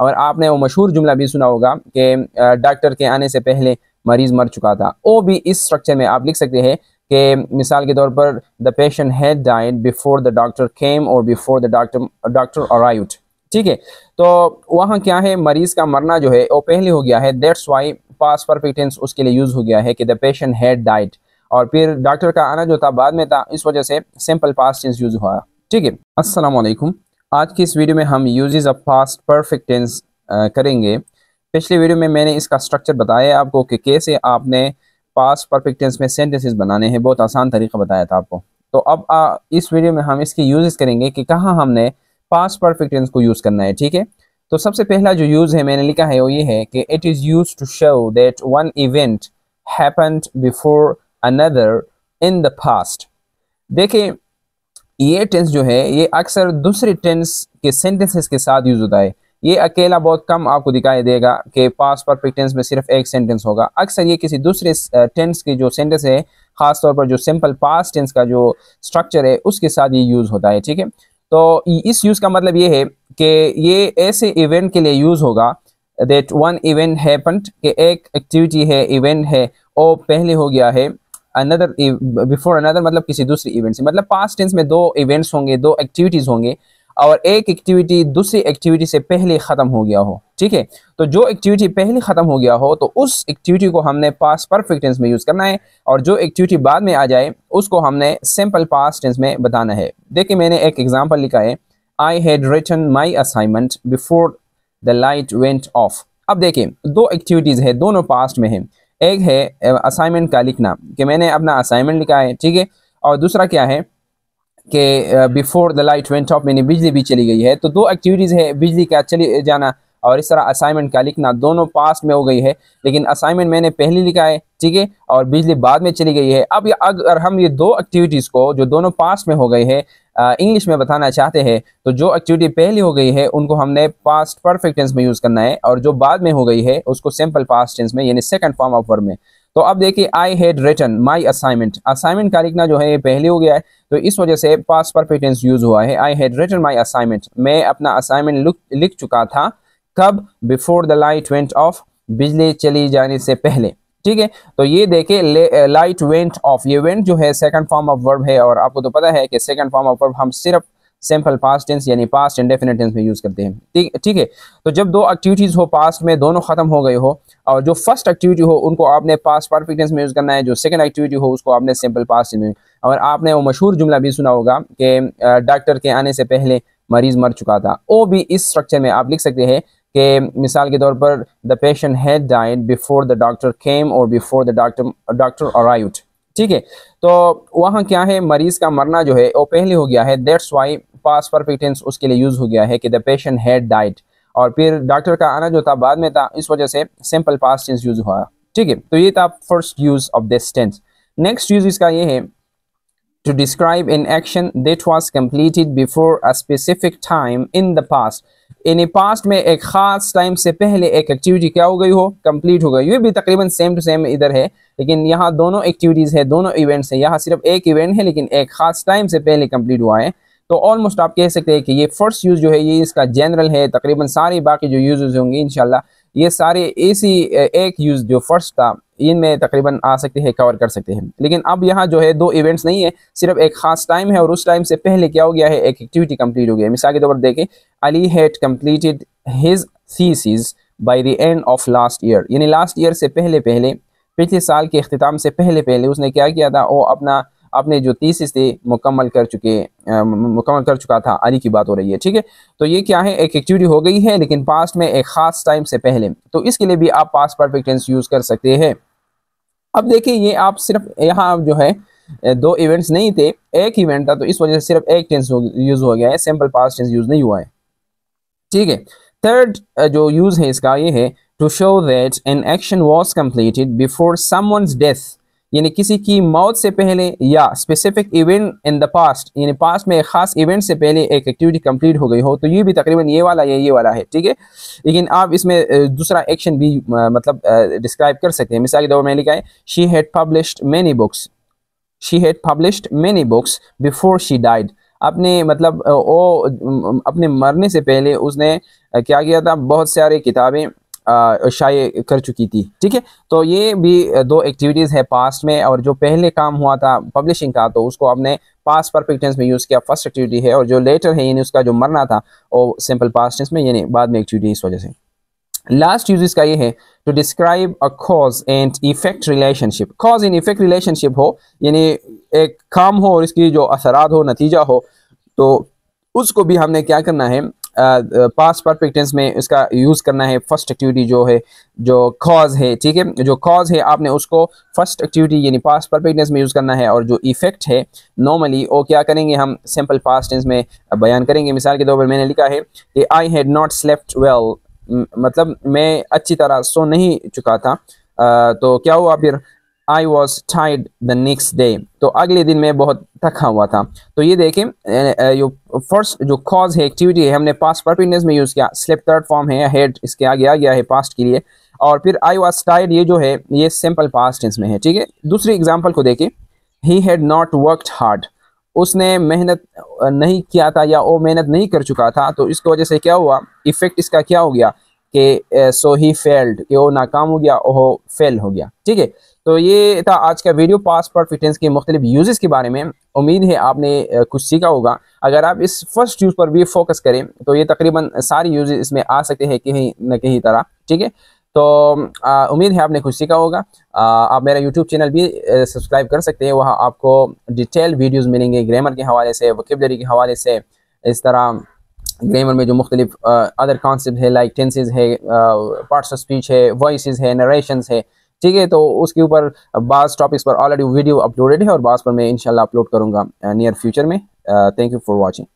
और आपने वो मशहूर जुमला भी सुना होगा कि डॉक्टर के आने से पहले मरीज मर चुका था वो भी इस स्ट्रक्चर में आप लिख सकते हैं कि मिसाल के तौर पर the patient had died before the doctor came और before the doctor doctor arrive ठीक है तो वहाँ क्या है मरीज़ का मरना जो है वो पहले हो गया है दैट्स वाई पास परफेक्टेंस उसके लिए यूज़ हो गया है कि द पेशेंट हैड डाइड और फिर डॉक्टर का आना जो था बाद में था इस वजह से सिंपल पास टेंस यूज़ हुआ ठीक है असलम आज की इस वीडियो में हम use of past perfect tense करेंगे पिछले वीडियो में मैंने इसका स्ट्रक्चर बताया आपको कि कैसे आपने पास्ट परफेक्ट टेंस में सेंटेंसेस बनाने हैं बहुत आसान तरीका बताया था आपको तो अब आ, इस वीडियो में हम इसकी यूजेस करेंगे कि कहाँ हमने पास्ट परफेक्ट टेंस को यूज़ करना है ठीक है तो सबसे पहला जो यूज़ है मैंने लिखा है वो ये है कि it is use to show that one event happened before another in the past देखें ये टेंस जो है ये अक्सर दूसरे टेंस के सेंटेंसेस के साथ यूज़ होता है ये अकेला बहुत कम आपको दिखाई देगा कि पास परफेक्ट टेंस में सिर्फ एक सेंटेंस होगा अक्सर ये किसी दूसरे टेंस के जो सेंटेंस है खासतौर पर जो सिंपल पास टेंस का जो स्ट्रक्चर है उसके साथ ये यूज़ होता है ठीक है तो इस यूज़ का मतलब ये है कि ये ऐसे इवेंट के लिए यूज़ होगा दैट वन इवेंट हैपन्ड कि एक एक्टिविटी है इवेंट है और पहले हो गया है अनदर बिफोर अनदर मतलब किसी दूसरे इवेंट से मतलब पास्ट टेंस में दो इवेंट्स होंगे दो एक्टिविटीज होंगे और एक एक्टिविटी दूसरी एक्टिविटी से पहले ख़त्म हो गया हो ठीक है तो जो एक्टिविटी पहले ख़त्म हो गया हो तो उस एक्टिविटी को हमने पास परफेक्ट टेंस में यूज़ करना है और जो एक्टिविटी बाद में आ जाए उसको हमने सिंपल पास टेंस में बताना है देखिए मैंने एक एग्जाम्पल लिखा है I had written my assignment before the light went off अब देखिए दो एक्टिविटीज़ है दोनों पास्ट में है एक है असाइनमेंट का लिखना कि मैंने अपना असाइनमेंट लिखा है ठीक है और दूसरा क्या है कि before the light went off मैंने बिजली भी चली गई है तो दो एक्टिविटीज़ है बिजली का चली जाना और इस तरह असाइनमेंट का लिखना दोनों पास में हो गई है लेकिन असाइनमेंट मैंने पहले लिखा है ठीक है और बिजली बाद में चली गई है अब अगर हम ये दो एक्टिविटीज़ को जो दोनों पास में हो गई है इंग्लिश में बताना चाहते हैं तो जो एक्टिविटी पहले हो गई है उनको हमने पास्ट परफेक्ट टेंस में यूज़ करना है और जो बाद में हो गई है उसको सिंपल पास्ट टेंस में यानी सेकंड फॉर्म ऑफ वर्ब में तो अब देखिए I had written my assignment assignment का लिखना जो है ये पहले हो गया है तो इस वजह से पास्ट परफेक्ट टेंस यूज हुआ है I had written my assignment मैं अपना असाइनमेंट लिख चुका था कब before the light went off बिजली चली जाने से पहले ठीक है तो ये देखे लाइट वेंट ऑफ ये वेंट जो है सेकंड फॉर्म ऑफ वर्ब है और आपको तो पता है कि सेकंड फॉर्म ऑफ वर्ब हम सिर्फ सिंपल पास्ट टेंस यानी पास्ट एंड डेफिनेट टेंस में यूज़ करते हैं ठीक ठीक है तो जब दो एक्टिविटीज़ हो पास्ट में दोनों ख़त्म हो गए हो और जो फर्स्ट एक्टिविटी हो उनको आपने पास्ट परफेक्ट टेंस में यूज़ करना है जो सेकंड एक्टिविटी हो उसको आपने सिंपल पास्ट में और आपने वो मशहूर जुमला भी सुना होगा कि डॉक्टर के आने से पहले मरीज़ मर चुका था वो भी इस स्ट्रक्चर में आप लिख सकते हैं कि मिसाल के तौर पर the patient had died before the doctor came और before the doctor doctor arrive ठीक है तो वहाँ क्या है मरीज़ का मरना जो है वो पहले हो गया है दैट्स वाई पास परफेक्टेंस उसके लिए यूज़ हो गया है कि द पेशेंट हैड डाइड और फिर डॉक्टर का आना जो था बाद में था इस वजह से सिंपल पास टेंस यूज़ हुआ ठीक है तो ये था first use of this tense next use इसका ये है to describe an action that was completed before a specific time in the past यानी पास्ट में एक ख़ास टाइम से पहले एक एक्टिविटी क्या हो गई हो कंप्लीट हो गई ये भी तकरीबन सेम टू सेम इधर है लेकिन यहाँ दोनों एक्टिविटीज़ है दोनों इवेंट्स हैं यहाँ सिर्फ एक इवेंट है लेकिन एक ख़ास टाइम से पहले कंप्लीट हुआ है तो ऑलमोस्ट आप कह सकते हैं कि ये फर्स्ट यूज़ जो है ये इसका जनरल है तकरीबन सारे बाकी जो यूज़ होंगे इन ये सारे इसी एक यूज़ जो फर्स्ट था इनमें तकरीबन आ सकते हैं कवर कर सकते हैं लेकिन अब यहाँ जो है दो इवेंट्स नहीं है सिर्फ एक खास टाइम है और उस टाइम से पहले क्या हो गया है एक एक्टिविटी कंप्लीट हो गया है मिसाल के तौर पर देखें Ali had completed his thesis by the end of last year यानी लास्ट ईयर से पहले पहले पिछले साल के अख्ताम से पहले पहले उसने क्या किया था वो अपना अपने जो तीसिस थे मुकम्मल कर चुके आ, मुकम्मल कर चुका था अली की बात हो रही है ठीक है तो ये क्या है एक एक्टिविटी हो गई है लेकिन पास्ट में एक खास टाइम से पहले तो इसके लिए भी आप पास्ट परफेक्ट टेंस यूज़ कर सकते हैं अब देखिए ये आप सिर्फ यहाँ जो है दो इवेंट्स नहीं थे एक इवेंट था तो इस वजह से सिर्फ एक टेंस यूज हो गया है सिंपल पास टेंस यूज नहीं हुआ है ठीक है थर्ड जो यूज है इसका ये है to show that an action was completed before someone's death यानी किसी की मौत से पहले या specific event in the past यानी पास्ट में एक खास इवेंट से पहले एक एक्टिविटी कंप्लीट हो गई हो तो ये भी तकरीबन ये वाला या ये वाला है ठीक है लेकिन आप इसमें दूसरा एक्शन भी मतलब डिस्क्राइब कर सकते हैं मिसाल के तौर पर मैंने लिखा है she had published many books she had published many books before she died अपने मतलब वो अपने मरने से पहले उसने क्या किया था बहुत सारी किताबें शाये कर चुकी थी ठीक है तो ये भी दो एक्टिविटीज़ है पास्ट में और जो पहले काम हुआ था पब्लिशिंग का तो उसको आपने पास परफेक्ट टेंस में यूज़ किया फर्स्ट एक्टिविटी है और जो लेटर है यानी उसका जो मरना था वो सिंपल पास टेंस में यानी बाद में एक्टिविटी इस वजह से लास्ट यूज इसका ये है to describe a cause and effect relationship cause and effect relationship हो यानी एक काम हो और इसकी जो असरात हो नतीजा हो तो उसको भी हमने क्या करना है पास परफेक्ट टेंस में इसका यूज़ करना है फर्स्ट एक्टिविटी जो है जो कॉज है ठीक है जो कॉज है आपने उसको फर्स्ट एक्टिविटी यानी पास परफेक्ट टेंस में यूज़ करना है और जो इफेक्ट है नॉर्मली वो क्या करेंगे हम सिंपल पास टेंस में बयान करेंगे मिसाल के तौर पर मैंने लिखा है कि I had not slept well मतलब मैं अच्छी तरह सो नहीं चुका था आ, तो क्या हुआ फिर आई वॉज टाइड द नेक्स्ट डे तो अगले दिन मैं बहुत थका हुआ था तो ये देखें जो फर्स्ट जो कॉज है एक्टिविटी है हमने पास्ट परपिंडस में यूज़ किया स्लिप थर्ड फॉर्म है हेड इसके आगे आ गया है पास्ट के लिए और फिर आई वॉज टाइड ये जो है ये सिंपल पास्ट टेंस में है ठीक है दूसरी एग्जाम्पल को देखें he had not worked hard उसने मेहनत नहीं किया था या वो मेहनत नहीं कर चुका था तो इसकी वजह से क्या हुआ इफेक्ट इसका क्या हो गया कि सो ही फेल्ड कि वो नाकाम हो गया वो फेल हो गया ठीक है तो ये था आज का वीडियो पास परफेक्ट के मुख्तलिफ यूजेस के बारे में उम्मीद है आपने कुछ सीखा होगा अगर आप इस फर्स्ट यूज़ पर भी फोकस करें तो ये तकरीबन सारे यूज इसमें आ सकते हैं कहीं ना कहीं तरह ठीक है तो उम्मीद है आपने कुछ सीखा होगा आ, आप मेरा यूट्यूब चैनल भी सब्सक्राइब कर सकते हैं वहाँ आपको डिटेल वीडियोज़ मिलेंगे ग्रामर के हवाले से वकीबलरी के हवाले से इस तरह ग्रामर में जो मुख्तलिफ अदर कॉन्सेप्ट है लाइक टेंसेज है पार्ट्स ऑफ स्पीच है वॉइस है नरेशन है ठीक है तो उसके ऊपर बास टॉपिक्स पर ऑलरेडी वीडियो अपलोडेड है और बास पर मैं इंशाल्लाह अपलोड करूँगा नियर फ्यूचर में थैंक यू फॉर वॉचिंग